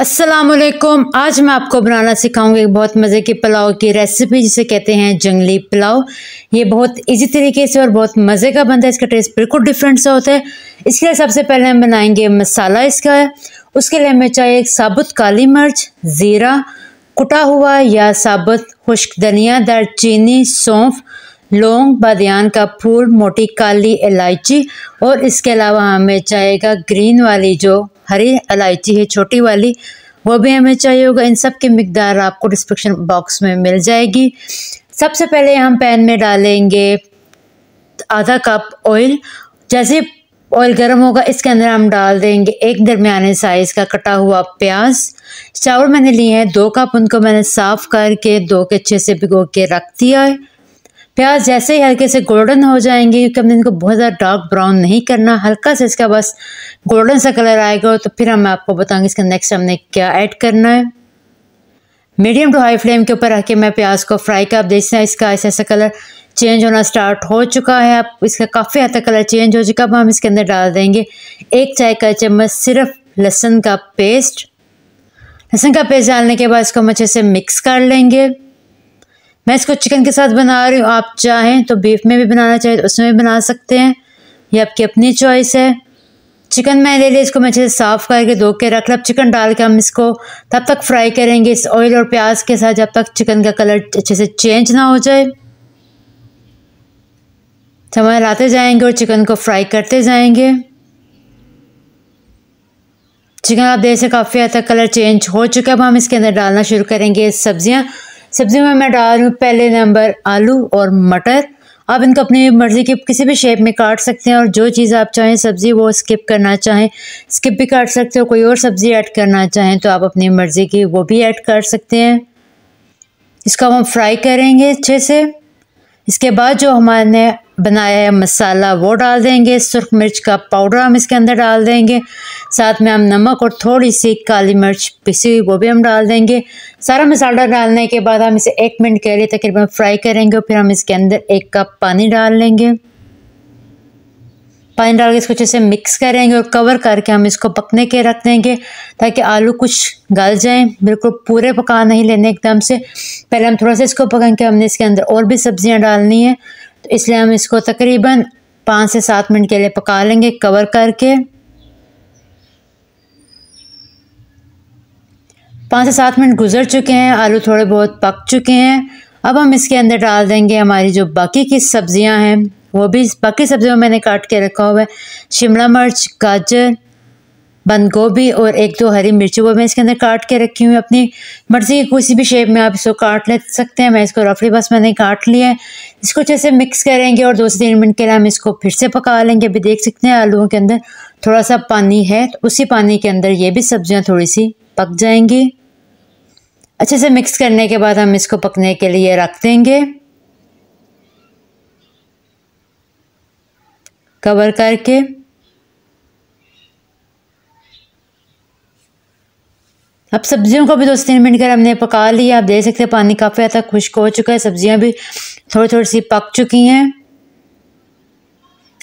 असलकुम आज मैं आपको बनाना सिखाऊंगी एक बहुत मज़े के पुलाव की रेसिपी जिसे कहते हैं जंगली पुलाव ये बहुत इजी तरीके से और बहुत मज़े का बनता है इसका टेस्ट बिल्कुल डिफरेंट सा होता है इसके लिए सबसे पहले हम बनाएंगे मसाला इसका उसके लिए हमें चाहिए एक साबुत काली मिर्च ज़ीरा कुटा हुआ या साबुत खुश्क धनिया चीनी सौंफ लौंग बादियान का फूल मोटी काली इलायची और इसके अलावा हमें चाहिएगा ग्रीन वाली जो हरी इलायची है छोटी वाली वो भी हमें चाहिए होगा इन सब की मकदार आपको डिस्क्रिप्शन बॉक्स में मिल जाएगी सबसे पहले हम पैन में डालेंगे आधा कप ऑयल जैसे ऑयल गर्म होगा इसके अंदर हम डाल देंगे एक दरमियाने साइज़ का कटा हुआ प्याज चावल मैंने लिए हैं दो कप उनको मैंने साफ़ करके दो के अच्छे से भिगो के रख दिया है प्याज जैसे ही हल्के से गोल्डन हो जाएंगे क्योंकि हमने इनको बहुत ज़्यादा डार्क ब्राउन नहीं करना हल्का सा इसका बस गोल्डन सा कलर आएगा तो फिर हम आपको बताऊँगे इसका नेक्स्ट हमने क्या ऐड करना है मीडियम टू हाई फ्लेम के ऊपर रख के मैं प्याज को फ्राई कर आप देख सकते हैं इसका ऐसा ऐसा कलर चेंज होना स्टार्ट हो चुका है अब इसका काफ़ी हद तक कलर चेंज हो चुका है अब हम इसके अंदर डाल देंगे एक चाय का चम्मच सिर्फ लहसुन का पेस्ट लहसुन का पेस्ट डालने के बाद इसको हम अच्छे से मिक्स कर लेंगे मैं इसको चिकन के साथ बना रही हूँ आप चाहें तो बीफ में भी बनाना चाहें तो उसमें भी बना सकते हैं ये आपकी अपनी चॉइस है चिकन मैं ले लिया इसको मैं अच्छे से साफ़ करके धो के रख लिया चिकन डाल के हम इसको तब तक फ्राई करेंगे इस ऑयल और प्याज के साथ जब तक चिकन का कलर अच्छे से चेंज ना हो जाए समय लाते जाएंगे और चिकन को फ्राई करते जाएंगे चिकन आप देख से काफ़ी हद तक कलर चेंज हो चुका है अब हम इसके अंदर डालना शुरू करेंगे सब्ज़ियाँ सब्जियों में मैं डाल रही हूँ पहले नंबर आलू और मटर आप इनको अपनी मर्ज़ी के किसी भी शेप में काट सकते हैं और जो चीज़ आप चाहें सब्ज़ी वो स्किप करना चाहें स्किप भी काट सकते हो कोई और सब्ज़ी ऐड करना चाहें तो आप अपनी मर्ज़ी की वो भी ऐड कर सकते हैं इसको हम फ्राई करेंगे अच्छे से इसके बाद जो हमारे बनाया है मसाला वो डाल देंगे सुरख मिर्च का पाउडर हम इसके अंदर डाल देंगे साथ में हम नमक और थोड़ी सी काली मिर्च पिसी हुई वो भी हम डाल देंगे सारा मसाला डालने के बाद हम इसे एक मिनट के लिए तकरीबन फ्राई करेंगे और फिर हम इसके अंदर एक कप पानी डाल लेंगे पानी डाल के इसको अच्छे से मिक्स करेंगे और कवर करके हम इसको पकने के रख देंगे ताकि आलू कुछ गल जाएं बिल्कुल पूरे पका नहीं लेने एकदम से पहले हम थोड़ा सा इसको पकाएंगे हमने इसके अंदर और भी सब्जियां डालनी है तो इसलिए हम इसको तकरीबन पाँच से सात मिनट के लिए पका लेंगे कवर करके पाँच से सात मिनट गुजर चुके हैं आलू थोड़े बहुत पक चुके हैं अब हम इसके अंदर डाल देंगे हमारी जो बाकी की सब्ज़ियाँ हैं वो भी बाकी सब्ज़ियों में मैंने काट के रखा हुआ है शिमला मिर्च गाजर बंद गोभी और एक दो हरी मिर्ची वो मैं इसके अंदर काट के रखी हुई अपनी मर्ज़ी की किसी भी शेप में आप इसको काट ले सकते हैं मैं इसको रफली बस मैंने काट लिया है इसको अच्छे से मिक्स करेंगे और दो से तीन मिनट के लिए हम इसको फिर से पका लेंगे अभी देख सकते हैं आलूओं के अंदर थोड़ा सा पानी है तो उसी पानी के अंदर ये भी सब्जियाँ थोड़ी सी पक जाएंगी अच्छे से मिक्स करने के बाद हम इसको पकने के लिए रख देंगे कवर करके अब सब्जियों को भी दो तीन मिनट कर हमने पका लिया आप देख सकते हैं पानी काफ़ी हद तक खुश्क हो चुका है सब्जियां भी थोड़ी थोड़ी सी पक चुकी हैं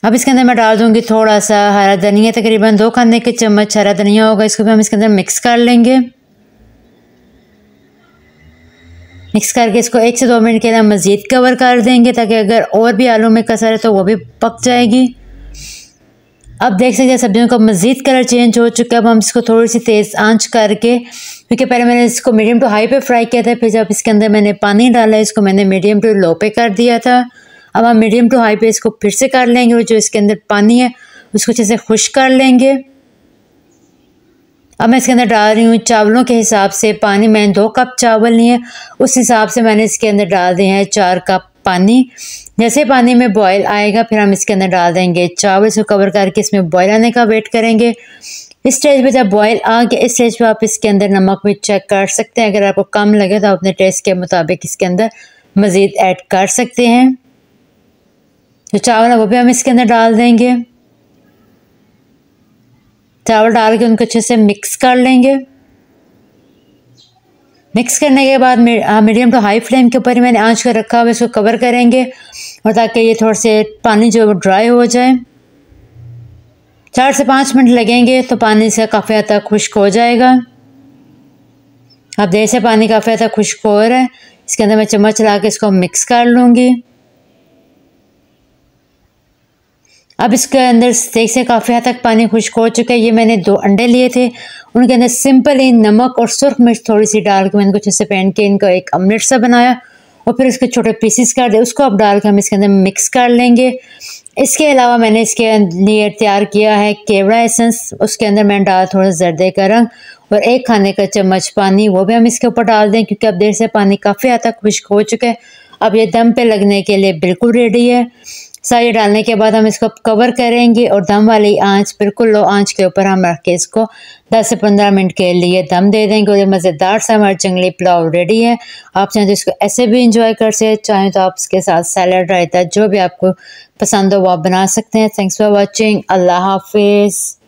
अब इसके अंदर मैं डाल दूंगी थोड़ा सा हरा धनिया तकरीबन दो खाने के चम्मच हरा धनिया होगा इसको भी हम इसके अंदर मिक्स कर लेंगे मिक्स करके इसको एक से दो मिनट के अंदर मज़ीद कवर कर देंगे ताकि अगर और भी आलू में कसर है तो वो भी पक जाएगी अब देख सकते हैं सब्जियों का मज़ीद कलर चेंज हो चुका है अब हम इसको थोड़ी सी तेज़ आंच करके क्योंकि पहले मैंने इसको मीडियम टू हाई पे फ्राई किया था फिर जब इसके अंदर मैंने पानी डाला इसको मैंने मीडियम टू लो पे कर दिया था अब हम मीडियम टू हाई पे इसको फिर से कर लेंगे और जो इसके अंदर पानी है उसको अच्छे से खुश कर लेंगे अब मैं इसके अंदर डाल रही हूँ चावलों के हिसाब से पानी मैंने दो कप चावल लिए उस हिसाब से मैंने इसके अंदर डाल दिए हैं चार कप पानी जैसे पानी में बॉयल आएगा फिर हम इसके अंदर डाल देंगे चावल से कवर करके इसमें बॉयल आने का वेट करेंगे इस स्टेज पे जब बॉयल आ गया इस स्टेज पे आप इसके अंदर नमक भी चेक कर सकते हैं अगर आपको कम लगे तो आप अपने टेस्ट के मुताबिक इसके अंदर मज़ीद ऐड कर सकते हैं जो तो चावल है वो भी हम इसके अंदर डाल देंगे चावल डाल के उनको अच्छे से मिक्स कर लेंगे मिक्स करने के बाद मीडियम टू हाई फ्लेम के ऊपर मैंने आंच कर रखा हुआ इसको कवर करेंगे और ताकि ये थोड़ा से पानी जो है वो ड्राई हो जाए चार से पाँच मिनट लगेंगे तो पानी से काफ़ी हद तक खुश्क हो जाएगा अब जैसे पानी काफ़ी हद तक खुश्क हो रहा है इसके अंदर मैं चम्मच चला के इसको मिक्स कर लूँगी अब इसके अंदर स्टेक से काफ़ी हद तक पानी खुश्क हो चुका है ये मैंने दो अंडे लिए थे उनके अंदर सिंपली नमक और सुरख मिर्च थोड़ी सी डाल के मैंने कुछ ऐसे पहन के इनका एक अमलेट सा बनाया और फिर इसके छोटे पीसीस कर दिए उसको अब डाल के हम इसके अंदर मिक्स कर लेंगे इसके अलावा मैंने इसके लिए तैयार किया है केवड़ा एसेंस उसके अंदर मैंने डाला थोड़ा जर्दे का रंग और एक खाने का चम्मच पानी वो भी हम इसके ऊपर डाल दें क्योंकि अब देर से पानी काफ़ी हद तक खुश्क हो चुका है अब ये दम पे लगने के लिए बिल्कुल रेडी है सारी डालने के बाद हम इसको कवर करेंगे और दम वाली आंच बिल्कुल लो आंच के ऊपर हम रख के इसको 10 से 15 मिनट के लिए दम दे देंगे और ये मज़ेदार सा हमारा जंगली पुलाव रेडी है आप चाहें तो इसको ऐसे भी इंजॉय कर सकते चाहें तो आप इसके साथ सैलड रायता जो भी आपको पसंद हो वो आप बना सकते हैं थैंक्स फॉर वॉचिंग अल्लाह हाफिज़